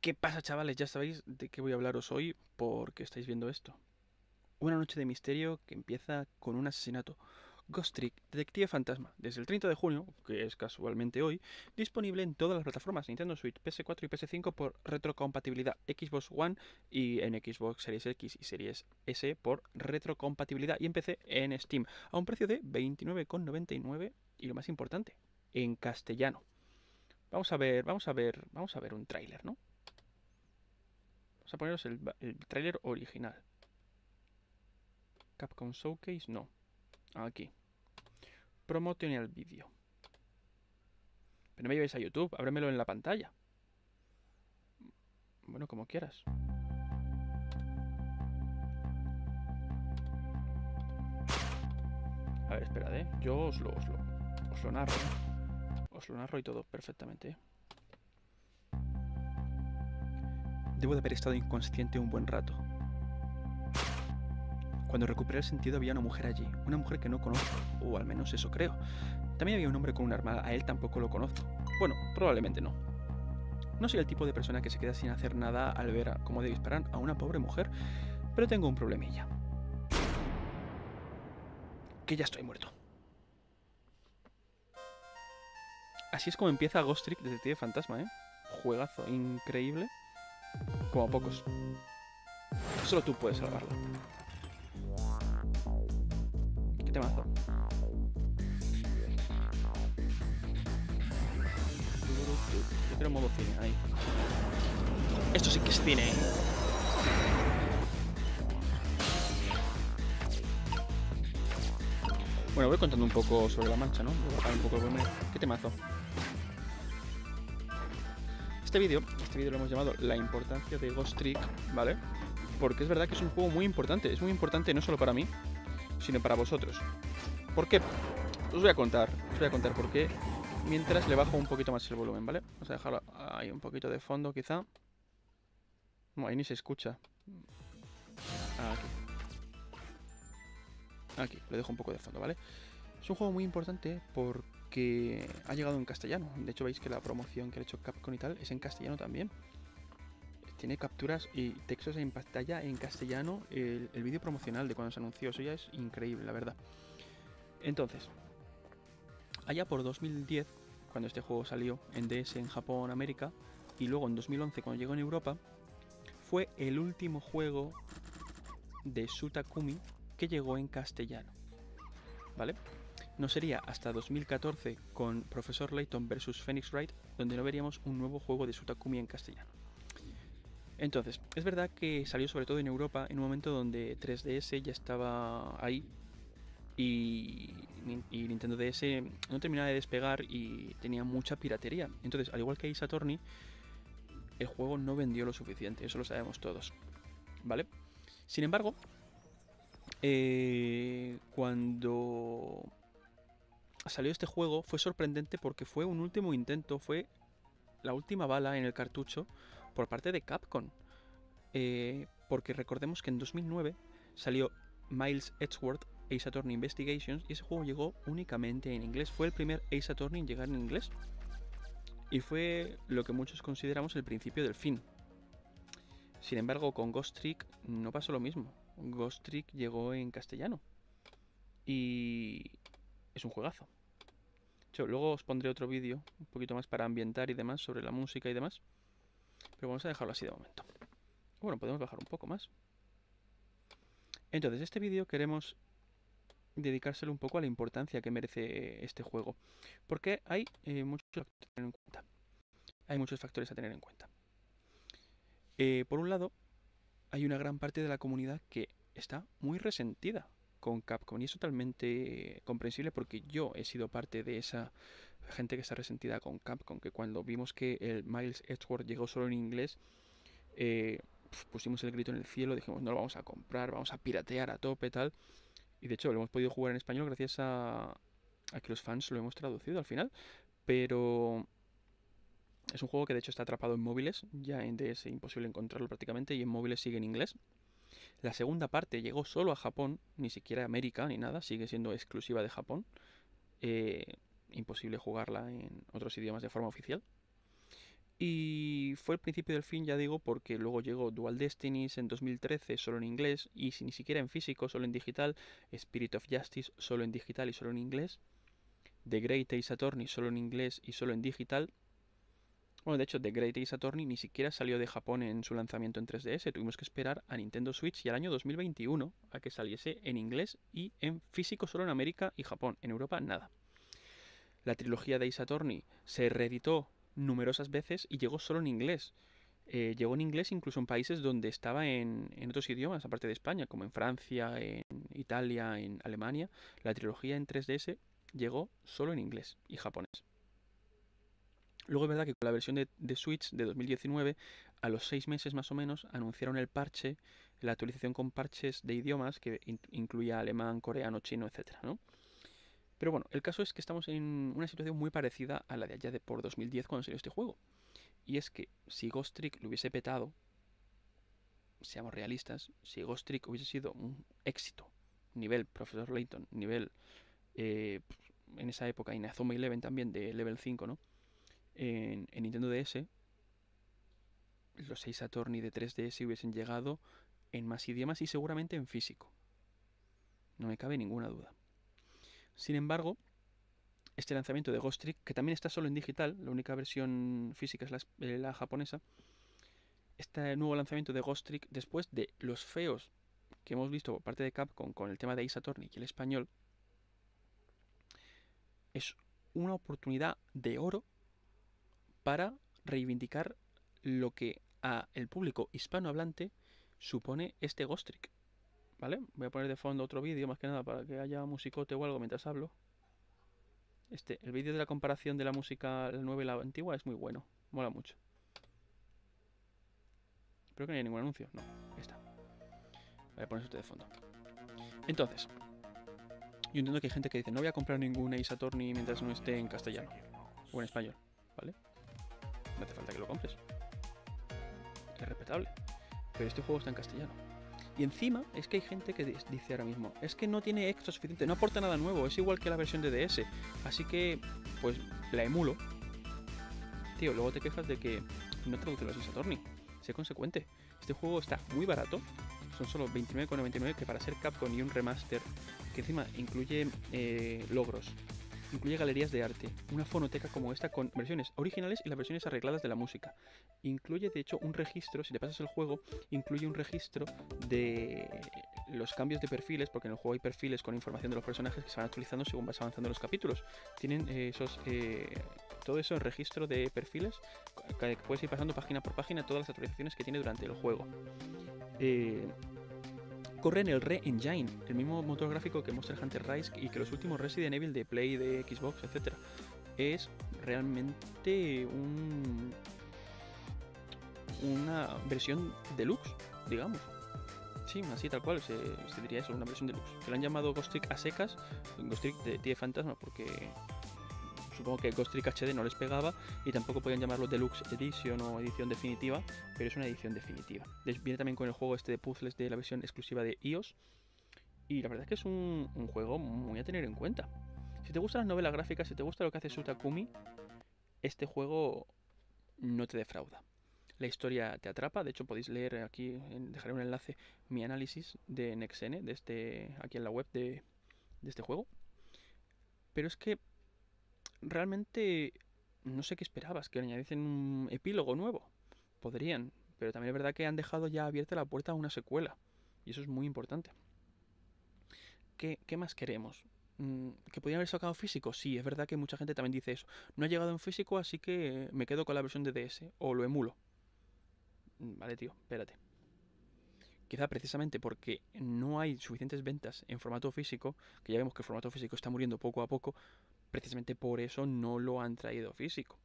¿Qué pasa chavales? Ya sabéis de qué voy a hablaros hoy porque estáis viendo esto. Una noche de misterio que empieza con un asesinato. Ghost Trick, Detective Fantasma, desde el 30 de junio, que es casualmente hoy, disponible en todas las plataformas Nintendo Switch, PS4 y PS5 por retrocompatibilidad Xbox One y en Xbox Series X y Series S por retrocompatibilidad y en PC en Steam, a un precio de 29,99 y lo más importante, en castellano. Vamos a ver, vamos a ver, vamos a ver un tráiler, ¿no? Vamos a poneros el, el tráiler original. Capcom Showcase, no. Aquí. Promoción al vídeo. Pero no me lleváis a YouTube, ábremelo en la pantalla. Bueno, como quieras. A ver, esperad, ¿eh? Yo os lo, os lo, os lo narro. ¿eh? Os lo narro y todo perfectamente. ¿eh? Debo de haber estado inconsciente un buen rato. Cuando recuperé el sentido había una mujer allí, una mujer que no conozco, o al menos eso creo. También había un hombre con un arma, a él tampoco lo conozco. Bueno, probablemente no. No soy el tipo de persona que se queda sin hacer nada al ver cómo de disparar a una pobre mujer, pero tengo un problemilla. Que ya estoy muerto. Así es como empieza Ghost Trick Detective Fantasma, ¿eh? Juegazo increíble. Como a pocos. Solo tú puedes salvarla. Qué temazo. Yo quiero modo cine, ahí. Esto sí que es cine, eh. Bueno, voy contando un poco sobre la mancha, ¿no? Voy a un poco el volumen. Qué temazo. Este vídeo, este vídeo lo hemos llamado La importancia de Ghost Trick, ¿vale? Porque es verdad que es un juego muy importante, es muy importante no solo para mí, sino para vosotros. ¿Por qué? Os voy a contar, os voy a contar por qué mientras le bajo un poquito más el volumen, ¿vale? Vamos a dejarlo ahí un poquito de fondo quizá. No, ahí ni se escucha. Ah, aquí. Aquí, dejo un poco de fondo, ¿vale? Es un juego muy importante porque que ha llegado en castellano. De hecho, veis que la promoción que ha hecho Capcom y tal es en castellano también. Tiene capturas y textos en pantalla en castellano. El, vídeo promocional de cuando se anunció, eso ya es increíble, la verdad. Entonces, allá por 2010, cuando este juego salió en DS en Japón, América, y luego en 2011 cuando llegó en Europa, fue el último juego de Sutakumi que llegó en castellano. ¿Vale? No sería hasta 2014 con Profesor Layton vs. Phoenix Wright donde no veríamos un nuevo juego de Sutakumi en castellano. Entonces, es verdad que salió sobre todo en Europa en un momento donde 3DS ya estaba ahí y, Nintendo DS no terminaba de despegar y tenía mucha piratería. Entonces, al igual que Saturni, el juego no vendió lo suficiente, eso lo sabemos todos. ¿Vale? Sin embargo, eh, cuando salió este juego fue sorprendente porque fue un último intento, fue la última bala en el cartucho por parte de Capcom. Eh, porque recordemos que en 2009 salió Miles Edgeworth Ace Attorney Investigations y ese juego llegó únicamente en inglés. Fue el primer Ace Attorney en llegar en inglés. Y fue lo que muchos consideramos el principio del fin. Sin embargo, con Ghost Trick no pasó lo mismo. Ghost Trick llegó en castellano. Y es un juegazo luego os pondré otro vídeo, un poquito más para ambientar y demás, sobre la música y demás. Pero vamos a dejarlo así de momento. Bueno, podemos bajar un poco más. Entonces, este vídeo queremos dedicárselo un poco a la importancia que merece este juego. Porque hay eh, muchos factores a tener en cuenta. Hay muchos factores a tener en cuenta. Eh, por un lado, hay una gran parte de la comunidad que está muy resentida con Capcom. Y es totalmente comprensible porque yo he sido parte de esa gente que está resentida con Capcom, que cuando vimos que el Miles Edgeworth llegó solo en inglés, eh, pusimos el grito en el cielo, dijimos, no lo vamos a comprar, vamos a piratear a tope, tal. Y de hecho lo hemos podido jugar en español gracias a, que los fans lo hemos traducido al final. Pero es un juego que de hecho está atrapado en móviles, ya en DS imposible encontrarlo prácticamente, y en móviles sigue en inglés. La segunda parte llegó solo a Japón, ni siquiera a América ni nada, sigue siendo exclusiva de Japón. Eh, imposible jugarla en otros idiomas de forma oficial. Y fue el principio del fin, ya digo, porque luego llegó Dual Destinies en 2013 solo en inglés y ni siquiera en físico, solo en digital. Spirit of Justice solo en digital y solo en inglés. The Great Ace Attorney solo en inglés y solo en digital. Bueno, de hecho, The Great Ace Attorney ni siquiera salió de Japón en su lanzamiento en 3DS. Tuvimos que esperar a Nintendo Switch y al año 2021 a que saliese en inglés y en físico solo en América y Japón. En Europa, nada. La trilogía de Ace Attorney se reeditó numerosas veces y llegó solo en inglés. Eh, llegó en inglés incluso en países donde estaba en, otros idiomas, aparte de España, como en Francia, en Italia, en Alemania. La trilogía en 3DS llegó solo en inglés y japonés. Luego es verdad que con la versión de, Switch de 2019, a los seis meses más o menos, anunciaron el parche, la actualización con parches de idiomas que incluía alemán, coreano, chino, etc. Pero bueno, el caso es que estamos en una situación muy parecida a la de allá de por 2010 cuando salió este juego. Y es que si Ghost Trick lo hubiese petado, seamos realistas, si Ghost Trick hubiese sido un éxito, nivel Profesor Layton, nivel eh, en esa época, y Eleven también de Level 5, ¿no? en, Nintendo DS, los 6 Saturni de 3DS hubiesen llegado en más idiomas y seguramente en físico. No me cabe ninguna duda. Sin embargo, este lanzamiento de Ghost Trick, que también está solo en digital, la única versión física es la, japonesa, este nuevo lanzamiento de Ghost Trick, después de los feos que hemos visto por parte de Capcom con el tema de Ace Attorney y el español, es una oportunidad de oro para reivindicar lo que a el público hispanohablante supone este Ghost Trick. ¿Vale? Voy a poner de fondo otro vídeo más que nada para que haya musicote o algo mientras hablo. Este, el vídeo de la comparación de la música nueva y la antigua es muy bueno, mola mucho. espero que no hay ningún anuncio, no, está. voy a poner esto de fondo. Entonces, yo entiendo que hay gente que dice, no voy a comprar ningún Ace Attorney mientras no esté en castellano o en español, ¿vale? no hace falta que lo compres. Es respetable. Pero este juego está en castellano. Y encima es que hay gente que dice ahora mismo, es que no tiene extra suficiente, no aporta nada nuevo, es igual que la versión de DS. Así que, pues, la emulo. Tío, luego te quejas de que no traduce los Saturni. Sé consecuente. Este juego está muy barato. Son solo 29,99 que para ser Capcom y un remaster que encima incluye eh, logros Incluye galerías de arte, una fonoteca como esta con versiones originales y las versiones arregladas de la música. Incluye, de hecho, un registro, si te pasas el juego, incluye un registro de los cambios de perfiles, porque en el juego hay perfiles con información de los personajes que se van actualizando según vas avanzando los capítulos. Tienen eh, esos... Eh, todo eso en registro de perfiles, que puedes ir pasando página por página todas las actualizaciones que tiene durante el juego. Eh, corre en el Re-Engine, el mismo motor gráfico que muestra Hunter Rise y que los últimos Resident Evil de Play, de Xbox, etc. Es realmente un, una versión deluxe, digamos. Sí, así tal cual, se, diría eso, una versión deluxe. Se lo han llamado Ghost Trick a secas, Ghost Trick de Tía Fantasma, porque supongo que Ghost Trick HD no les pegaba y tampoco podían llamarlo Deluxe Edition o edición definitiva, pero es una edición definitiva. Viene también con el juego este de puzzles de la versión exclusiva de iOS e y la verdad es que es un, juego muy a tener en cuenta. Si te gustan las novelas gráficas, si te gusta lo que hace Sutakumi, este juego no te defrauda. La historia te atrapa, de hecho podéis leer aquí, dejaré un enlace, mi análisis de Nexen de este, aquí en la web de este juego. Pero es que realmente no sé qué esperabas, que añadiesen un epílogo nuevo. Podrían, pero también es verdad que han dejado ya abierta la puerta a una secuela. Y eso es muy importante. ¿Qué, más queremos? Mm, ¿Que podrían haber sacado físico? Sí, es verdad que mucha gente también dice eso. No ha llegado en físico, así que me quedo con la versión de DS o lo emulo. Mm, vale, tío, espérate. Quizá precisamente porque no hay suficientes ventas en formato físico, que ya vemos que el formato físico está muriendo poco a poco, precisamente por eso no lo han traído físico.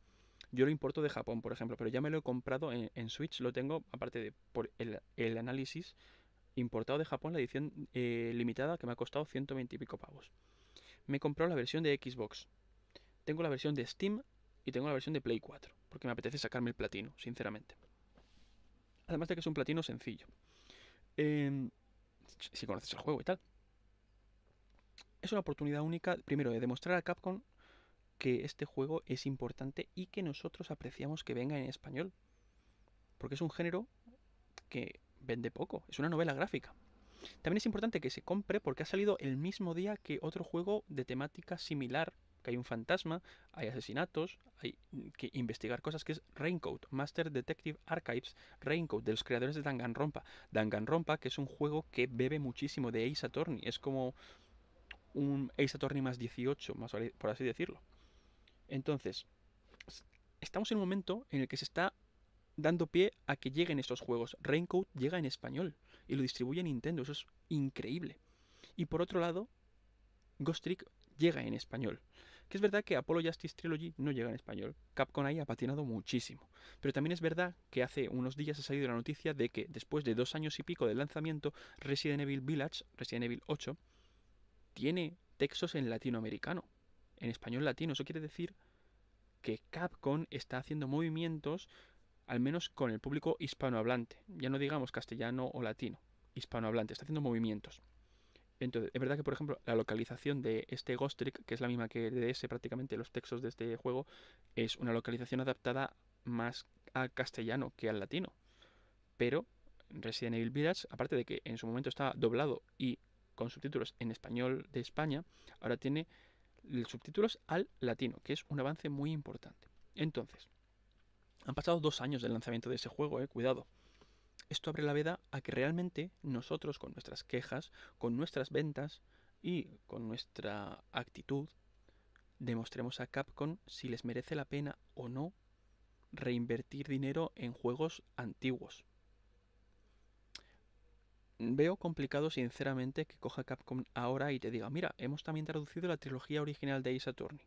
Yo lo importo de Japón, por ejemplo, pero ya me lo he comprado en, Switch, lo tengo, aparte de por el, análisis, importado de Japón, la edición eh, limitada que me ha costado 120 y pico pavos. Me he comprado la versión de Xbox. Tengo la versión de Steam y tengo la versión de Play 4, porque me apetece sacarme el platino, sinceramente. Además de que es un platino sencillo. Em, si conoces el juego y tal es una oportunidad única, primero, de demostrar a Capcom que este juego es importante y que nosotros apreciamos que venga en español. Porque es un género que vende poco, es una novela gráfica. También es importante que se compre porque ha salido el mismo día que otro juego de temática similar, que hay un fantasma, hay asesinatos, hay que investigar cosas, que es Raincoat, Master Detective Archives, Raincoat, de los creadores de Danganronpa. Danganronpa, que es un juego que bebe muchísimo de Ace Attorney, es como un Ace Attorney más 18, más por así decirlo. Entonces, estamos en un momento en el que se está dando pie a que lleguen estos juegos. Raincoat llega en español y lo distribuye Nintendo, eso es increíble. Y por otro lado, Ghost Trick llega en español. Que es verdad que Apollo Justice Trilogy no llega en español. Capcom ahí ha patinado muchísimo. Pero también es verdad que hace unos días ha salido la noticia de que después de dos años y pico del lanzamiento, Resident Evil Village, Resident Evil 8, tiene textos en latinoamericano, en español latino. Eso quiere decir que Capcom está haciendo movimientos, al menos con el público hispanohablante. Ya no digamos castellano o latino, hispanohablante, está haciendo movimientos. Entonces, es verdad que, por ejemplo, la localización de este Ghost Trick, que es la misma que ese, prácticamente, los textos de este juego, es una localización adaptada más al castellano que al latino. Pero Resident Evil Village, aparte de que en su momento está doblado y con subtítulos en español de España, ahora tiene subtítulos al latino, que es un avance muy importante. Entonces, han pasado dos años del lanzamiento de ese juego, eh, cuidado. Esto abre la veda a que realmente nosotros, con nuestras quejas, con nuestras ventas y con nuestra actitud, demostremos a Capcom si les merece la pena o no reinvertir dinero en juegos antiguos veo complicado sinceramente que coja Capcom ahora y te diga, mira, hemos también traducido la trilogía original de Ace Attorney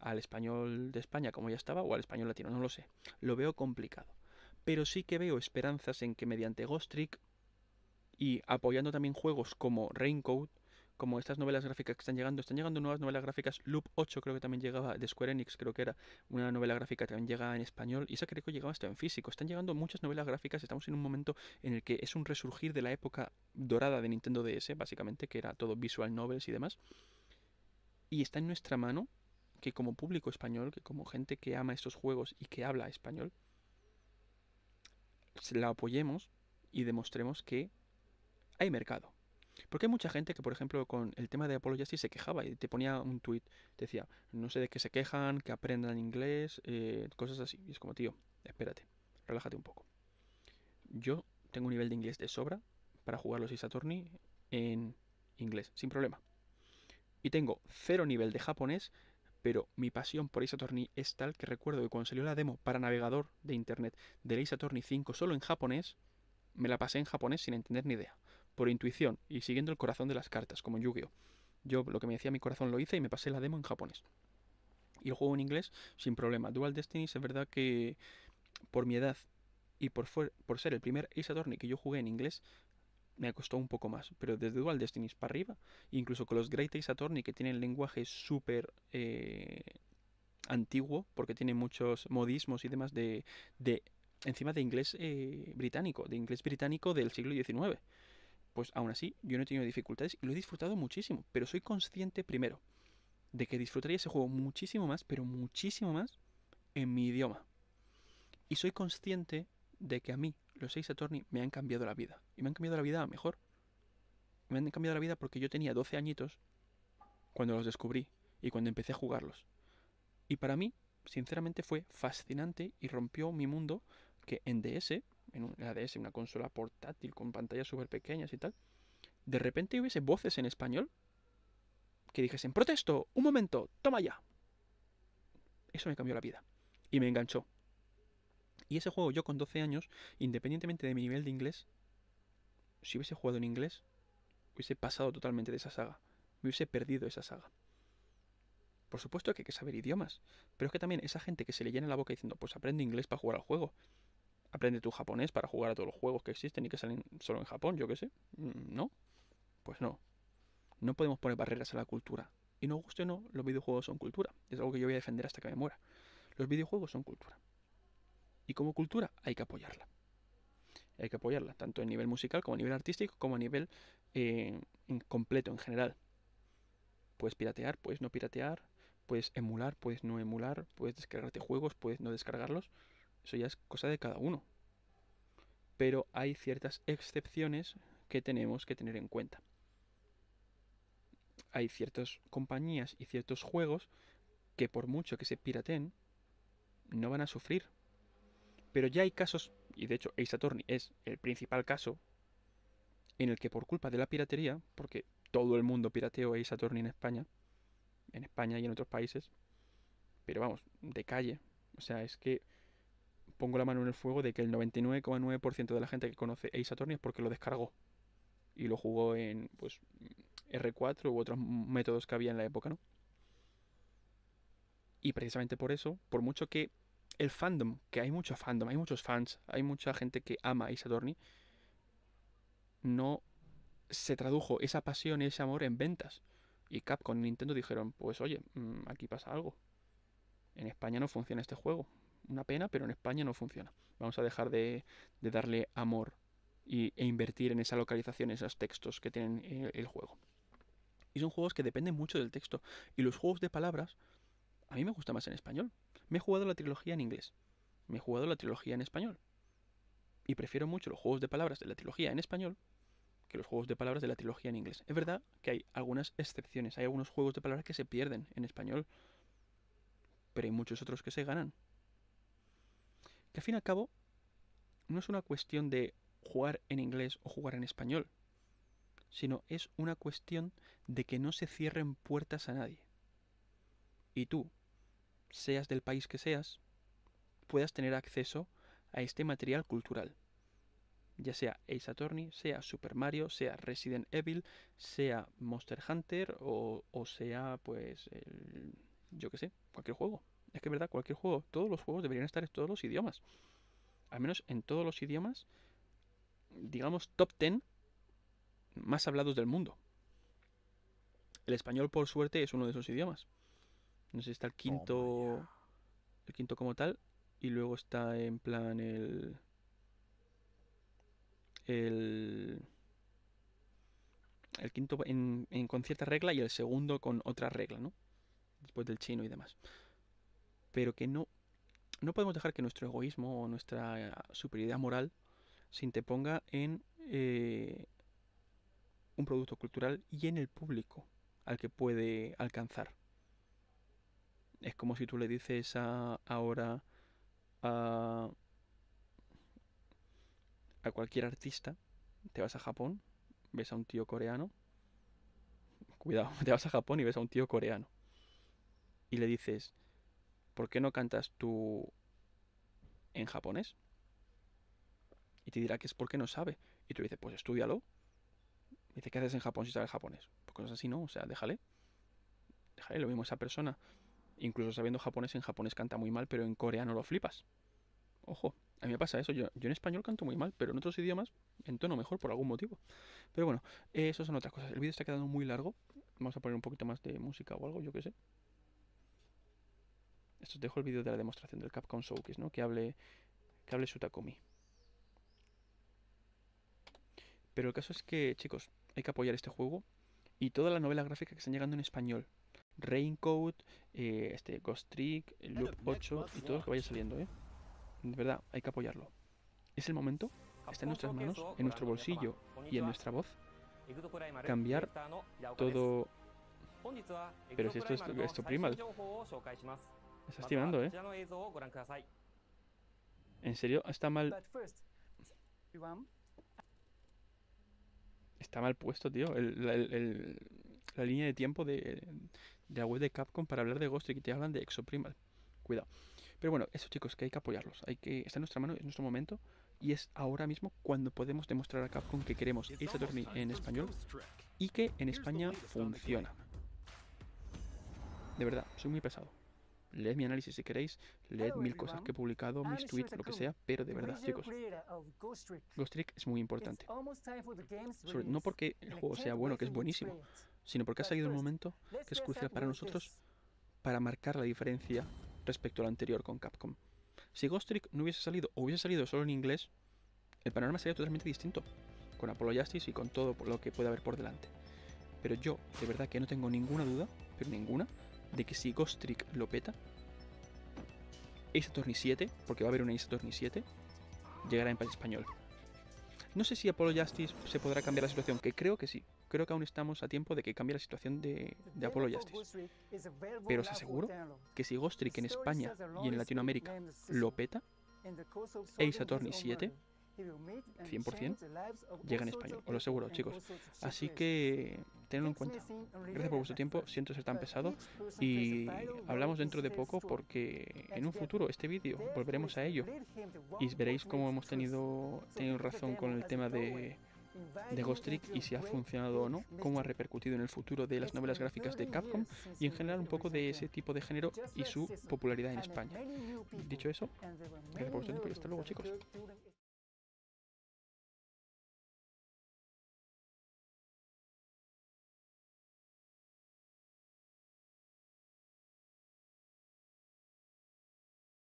al español de España como ya estaba o al español latino, no lo sé. Lo veo complicado. Pero sí que veo esperanzas en que mediante Ghost Trick y apoyando también juegos como Raincoat como estas novelas gráficas que están llegando, están llegando nuevas novelas gráficas, Loop 8 creo que también llegaba, de Square Enix creo que era, una novela gráfica que también llegaba en español, y esa creo que llegaba hasta en físico, están llegando muchas novelas gráficas, estamos en un momento en el que es un resurgir de la época dorada de Nintendo DS, básicamente, que era todo visual novels y demás, y está en nuestra mano que como público español, que como gente que ama estos juegos y que habla español, la apoyemos y demostremos que hay mercado. Porque hay mucha gente que, por ejemplo, con el tema de Apollo se quejaba y te ponía un tweet, decía, no sé de qué se quejan, que aprendan inglés, eh, cosas así. Y es como, tío, espérate, relájate un poco. Yo tengo un nivel de inglés de sobra para jugar los Isatorni en inglés, sin problema. Y tengo cero nivel de japonés, pero mi pasión por Ace es tal que recuerdo que cuando salió la demo para navegador de internet de Ace 5 solo en japonés, me la pasé en japonés sin entender ni idea por intuición y siguiendo el corazón de las cartas, como en Yu-Gi-Oh! Yo lo que me decía mi corazón lo hice y me pasé la demo en japonés. Y el juego en inglés sin problema. Dual Destiny es verdad que por mi edad y por, por ser el primer Ace Attorney que yo jugué en inglés, me costó un poco más. Pero desde Dual Destiny para arriba, incluso con los Great Ace Attorney que tienen lenguaje súper eh, antiguo, porque tienen muchos modismos y demás de, encima de inglés eh, británico, de inglés británico del siglo XIX pues aún así yo no he tenido dificultades y lo he disfrutado muchísimo. Pero soy consciente primero de que disfrutaría ese juego muchísimo más, pero muchísimo más en mi idioma. Y soy consciente de que a mí los 6 Attorney me han cambiado la vida. Y me han cambiado la vida a mejor. Me han cambiado la vida porque yo tenía 12 añitos cuando los descubrí y cuando empecé a jugarlos. Y para mí, sinceramente, fue fascinante y rompió mi mundo que en DS en ADS, en una consola portátil con pantallas súper pequeñas y tal, de repente hubiese voces en español que dijesen, protesto, un momento, toma ya. Eso me cambió la vida y me enganchó. Y ese juego yo con 12 años, independientemente de mi nivel de inglés, si hubiese jugado en inglés, hubiese pasado totalmente de esa saga. Me hubiese perdido esa saga. Por supuesto que hay que saber idiomas, pero es que también esa gente que se le llena la boca diciendo, pues aprende inglés para jugar al juego aprende tu japonés para jugar a todos los juegos que existen y que salen solo en Japón, yo qué sé. Mm, ¿No? Pues no. No podemos poner barreras a la cultura. Y no guste o no, los videojuegos son cultura. Es algo que yo voy a defender hasta que me muera. Los videojuegos son cultura. Y como cultura hay que apoyarla. Hay que apoyarla, tanto a nivel musical como a nivel artístico, como a nivel eh, completo en general. Puedes piratear, puedes no piratear, puedes emular, puedes no emular, puedes descargarte juegos, puedes no descargarlos. Eso ya es cosa de cada uno. Pero hay ciertas excepciones que tenemos que tener en cuenta. Hay ciertas compañías y ciertos juegos que por mucho que se pirateen, no van a sufrir. Pero ya hay casos, y de hecho Ace Attorney es el principal caso, en el que por culpa de la piratería, porque todo el mundo pirateó Ace Attorney en España, en España y en otros países, pero vamos, de calle. O sea, es que pongo la mano en el fuego de que el 99,9% de la gente que conoce Ace Attorney es porque lo descargó y lo jugó en pues R4 u otros métodos que había en la época, ¿no? Y precisamente por eso, por mucho que el fandom, que hay mucho fandom, hay muchos fans, hay mucha gente que ama a Ace no se tradujo esa pasión y ese amor en ventas. Y Capcom y Nintendo dijeron, pues oye, mm, aquí pasa algo. En España no funciona este juego una pena, pero en España no funciona. Vamos a dejar de, darle amor e invertir en esa localización, esos textos que tienen el, eh, el juego. Y son juegos que dependen mucho del texto. Y los juegos de palabras, a mí me gusta más en español. Me he jugado la trilogía en inglés. Me he jugado la trilogía en español. Y prefiero mucho los juegos de palabras de la trilogía en español que los juegos de palabras de la trilogía en inglés. Es verdad que hay algunas excepciones, hay algunos juegos de palabras que se pierden en español, pero hay muchos otros que se ganan. Que al fin y al cabo no es una cuestión de jugar en inglés o jugar en español, sino es una cuestión de que no se cierren puertas a nadie. Y tú, seas del país que seas, puedas tener acceso a este material cultural. Ya sea Ace Attorney, sea Super Mario, sea Resident Evil, sea Monster Hunter o, sea pues yo qué sé, cualquier juego. Es que es verdad, cualquier juego, todos los juegos deberían estar en todos los idiomas. Al menos en todos los idiomas, digamos, top 10 más hablados del mundo. El español, por suerte, es uno de esos idiomas. No sé, si está el quinto. Oh, el quinto como tal. Y luego está en plan el. El. quinto en, con cierta regla y el segundo con otra regla, ¿no? Después del chino y demás pero que no, no podemos dejar que nuestro egoísmo o nuestra ah, superioridad moral se interponga en eh, un producto cultural y en el público al que puede alcanzar. Es como si tú le dices ahora a, a cualquier artista, te vas a Japón, ves a un tío coreano, cuidado, te vas a Japón y ves a un tío coreano, y le dices, ¿por qué no cantas tú en japonés? Y te dirá que es porque no sabe. Y tú dices, pues estudialo. Y dice, ¿qué haces en Japón si sabes japonés? Pues cosas así no, o sea, déjale. Déjale, lo mismo esa persona. Incluso sabiendo japonés, en japonés canta muy mal, pero en coreano lo flipas. Ojo, a mí me pasa eso. Yo, yo en español canto muy mal, pero en otros idiomas entono mejor por algún motivo. Pero bueno, eh, eso son otras cosas. El vídeo está quedando muy largo. Vamos a poner un poquito más de música o algo, yo qué sé. Esto os dejo el vídeo de la demostración del Capcom Showcase, ¿no? Que hable, que hable su Takumi Pero el caso es que, chicos, hay que apoyar este juego y toda la novela gráfica que están llegando en español. Raincoat, eh, este Ghost Trick, Loop 8 y todo lo que vaya saliendo, ¿eh? De verdad, hay que apoyarlo. Es el momento, está en nuestras manos, en nuestro bolsillo y en nuestra voz, cambiar todo... Pero si esto es esto, prima está estimando, ¿eh? En serio, está mal... Está mal puesto, tío. la, línea de tiempo de, la web de Capcom para hablar de Ghost y te hablan de Exoprimal. Cuidado. Pero bueno, esos chicos, que hay que apoyarlos. Hay que, está en nuestra mano, es nuestro momento. Y es ahora mismo cuando podemos demostrar a Capcom que queremos a dormir en español y que en España funciona. De verdad, soy muy pesado. Leed mi análisis si queréis, leed mil cosas que he publicado, ah, mis tweets, lo que sea, pero de verdad, chicos, Ghost Trick es muy importante. no porque el juego sea bueno, que es buenísimo, sino porque ha salido un momento que es crucial para nosotros para marcar la diferencia respecto al anterior con Capcom. Si Ghost Trick no hubiese salido o hubiese salido solo en inglés, el panorama sería totalmente distinto, con Apollo Justice y con todo lo que pueda haber por delante. Pero yo, de verdad que no tengo ninguna duda, pero ninguna, de que si Ghost Trick lo peta, Ace Attorney 7, porque va a haber una Ace Attorney 7, llegará en país español. No sé si Apollo Justice se podrá cambiar la situación, que creo que sí. Creo que aún estamos a tiempo de que cambie la situación de, Apolo Apollo Justice. Pero os aseguro que si Ghost en España y en Latinoamérica lo peta, Ace Attorney 7 100% llega en español, os lo aseguro, chicos. Así que tenedlo en cuenta. Gracias por vuestro tiempo, siento ser tan pesado y hablamos dentro de poco porque en un futuro este vídeo volveremos a ello y veréis cómo hemos tenido, razón con el tema de de Ghost Trick y si ha funcionado o no, cómo ha repercutido en el futuro de las novelas gráficas de Capcom y en general un poco de ese tipo de género y su popularidad en España. Dicho eso, gracias por vuestro tiempo y hasta luego chicos.